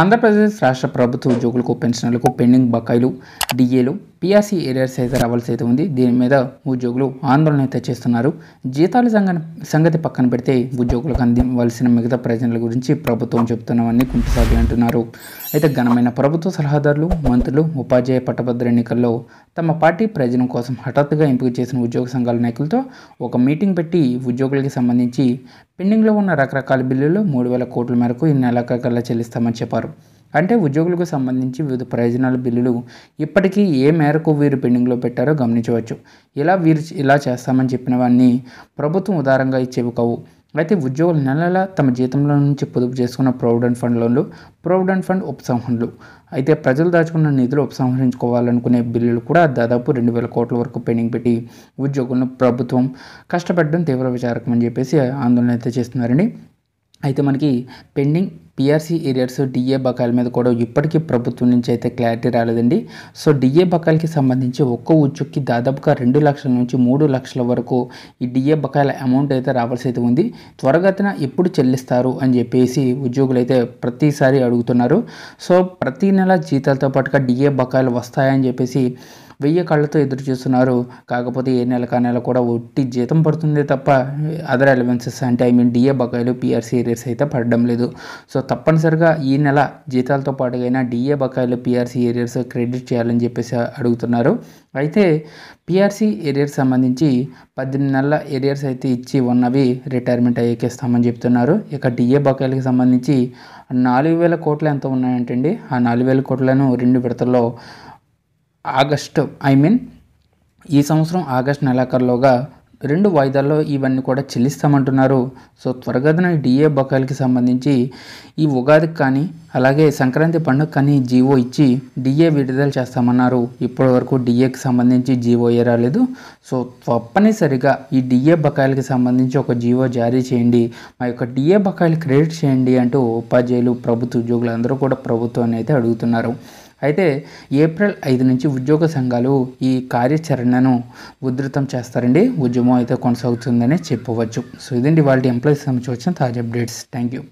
ఆంధ్రప్రదేశ్ రాష్ట్ర ప్రభుత్వ ఉద్యోగులకు పెన్షనర్లకు పెండింగ్ బకాయిలు డిఏలు పిఆర్సీ ఏరియా అయితే రావాల్సి అయితే ఉంది దీని మీద ఉద్యోగులు ఆందోళన అయితే చేస్తున్నారు జీతాల సంగతి పక్కన పెడితే ఉద్యోగులకు అందివలసిన మిగతా ప్రయోజనాల గురించి ప్రభుత్వం చెబుతున్నామని కుంటిసాగి అంటున్నారు అయితే ఘనమైన ప్రభుత్వ సలహాదారులు మంత్రులు ఉపాధ్యాయ పట్టభద్ర ఎన్నికల్లో తమ పార్టీ ప్రయోజనం కోసం హఠాత్తుగా ఎంపిక చేసిన ఉద్యోగ సంఘాల నాయకులతో ఒక మీటింగ్ పెట్టి ఉద్యోగులకి సంబంధించి పెండింగ్లో ఉన్న రకరకాల బిల్లులు మూడు వేల కోట్ల మేరకు ఈ నెలాఖరుకల్లా చెల్లిస్తామని చెప్పారు అంటే ఉద్యోగులకు సంబంధించి వివిధ ప్రయోజనాల బిల్లులు ఇప్పటికీ ఏ మేరకు వీరు పెండింగ్లో పెట్టారో గమనించవచ్చు ఇలా వీరు ఇలా చేస్తామని వాడిని ప్రభుత్వం ఉదారంగా ఇచ్చేవి కావు అయితే ఉద్యోగులు నెలల తమ జీతంలో నుంచి పొదుపు చేసుకున్న ప్రొవిడెంట్ ఫండ్ లోన్లు ప్రొవిడెంట్ ఫండ్ ఉపసంహరణలు అయితే ప్రజలు దాచుకున్న నిధులు ఉపసంహరించుకోవాలనుకునే బిల్లులు కూడా దాదాపు రెండు వేల కోట్ల వరకు పెండింగ్ పెట్టి ఉద్యోగులను ప్రభుత్వం కష్టపడడం తీవ్ర విచారకమని చెప్పేసి ఆందోళన అయితే చేస్తున్నారండి అయితే మనకి పెండింగ్ పిఆర్సీ ఏరియర్స్ డిఏ బకాయిల మీద కూడా ఇప్పటికీ ప్రభుత్వం నుంచి అయితే క్లారిటీ రాలేదండి సో డిఏ బకాయిలకి సంబంధించి ఒక్క ఉచ్చుక్కి దాదాపుగా రెండు లక్షల నుంచి మూడు లక్షల వరకు ఈ డిఏ బకాయిల అమౌంట్ అయితే రావాల్సి అయితే ఉంది త్వరగతిన ఎప్పుడు చెల్లిస్తారు అని చెప్పేసి ఉద్యోగులు అయితే ప్రతిసారి అడుగుతున్నారు సో ప్రతి నెల జీతాలతో పాటుగా డిఏ బకాయిలు వస్తాయని చెప్పేసి వెయ్యి కళ్ళతో ఎదురు చూస్తున్నారు కాకపోతే ఏ నెల కా నెల కూడా ఒట్టి జీతం పడుతుంది తప్ప అదర్ అలవెన్సెస్ అంటే ఐ మీన్ డిఏ బకాయిలు పిఆర్సీ ఏరియర్స్ అయితే పడడం లేదు సో తప్పనిసరిగా ఈ నెల జీతాలతో పాటుగా డిఏ బకాయిలు పిఆర్సీ ఏరియర్స్ క్రెడిట్ చేయాలని చెప్పేసి అడుగుతున్నారు అయితే పిఆర్సీ ఏరియర్స్ సంబంధించి పద్దెనిమిది నెలల ఏరియర్స్ అయితే ఇచ్చి ఉన్నవి రిటైర్మెంట్ అయ్యేకేస్తామని చెప్తున్నారు ఇక డిఏ బకాయిలకు సంబంధించి నాలుగు వేల కోట్లు ఎంత ఉన్నాయంటండి ఆ నాలుగు వేల కోట్లను రెండు విడతల్లో ఆగస్టు ఐ మీన్ ఈ సంవత్సరం ఆగస్టు నెలాఖరులోగా రెండు వాయిదాల్లో ఇవన్నీ కూడా చెల్లిస్తామంటున్నారు సో త్వరగతిన డిఏ బకాయిలకి సంబంధించి ఈ ఉగాదికి కానీ అలాగే సంక్రాంతి పండుగ కానీ జీవో ఇచ్చి డిఏ విడుదల చేస్తామన్నారు ఇప్పటి వరకు డిఏకి సంబంధించి జీవో ఏ రాలేదు సో తప్పనిసరిగా ఈ డిఏ బకాయిలకి సంబంధించి ఒక జీవో జారీ చేయండి మా యొక్క డిఏ బకాయిలు క్రెడిట్ చేయండి అంటూ ఉపాధ్యాయులు ప్రభుత్వ ఉద్యోగులు అందరూ కూడా ప్రభుత్వాన్ని అయితే అడుగుతున్నారు అయితే ఏప్రిల్ ఐదు నుంచి ఉద్యోగ సంఘాలు ఈ కార్యాచరణను ఉధృతం చేస్తారండి ఉద్యమం అయితే కొనసాగుతుందని చెప్పవచ్చు సో ఇదండి వాళ్ళ ఎంప్లాయీస్ సంబంధించి వచ్చిన తాజా అప్డేట్స్ థ్యాంక్ యూ